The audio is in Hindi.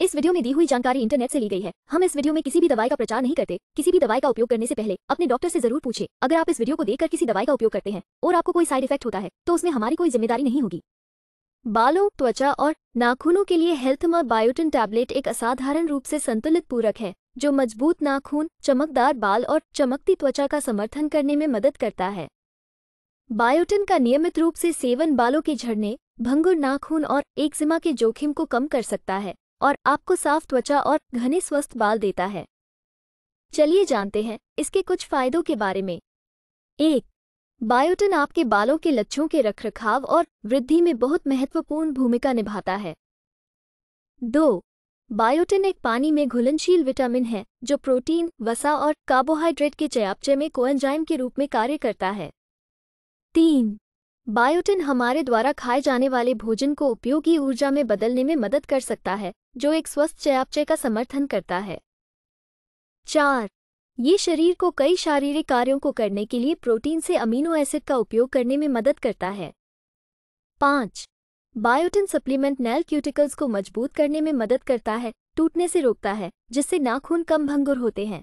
इस वीडियो में दी हुई जानकारी इंटरनेट से ली गई है हम इस वीडियो में किसी भी दवाई का प्रचार नहीं करते किसी भी दवाई का उपयोग करने से पहले अपने डॉक्टर से जरूर पूछे अगर आप इस वीडियो को देखकर किसी दवाई का उपयोग करते हैं और आपको कोई साइड इफेक्ट होता है तो उसमें हमारी कोई जिम्मेदारी नहीं होगी बालों त्वचा और नाखूनों के लिए हेल्थमर बायोटिन टैबलेट एक असाधारण रूप से संतुलित पूरक है जो मजबूत नाखून चमकदार बाल और चमकती त्वचा का समर्थन करने में मदद करता है बायोटिन का नियमित रूप से सेवन बालों के झड़ने भंगुर नाखून और एक्जिमा के जोखिम को कम कर सकता है और आपको साफ त्वचा और घने स्वस्थ बाल देता है चलिए जानते हैं इसके कुछ फायदों के बारे में एक बायोटिन आपके बालों के लच्छों के रखरखाव और वृद्धि में बहुत महत्वपूर्ण भूमिका निभाता है दो बायोटिन एक पानी में घुलनशील विटामिन है जो प्रोटीन वसा और कार्बोहाइड्रेट के चयापचय में कोएंजाइम के रूप में कार्य करता है तीन बायोटिन हमारे द्वारा खाए जाने वाले भोजन को उपयोगी ऊर्जा में बदलने में मदद कर सकता है जो एक स्वस्थ चयापचय का समर्थन करता है चार ये शरीर को कई शारीरिक कार्यों को करने के लिए प्रोटीन से अमीनो एसिड का उपयोग करने में मदद करता है पाँच बायोटिन सप्लीमेंट नैल क्यूटिकल्स को मजबूत करने में मदद करता है टूटने से रोकता है जिससे नाखून कम भंगुर होते हैं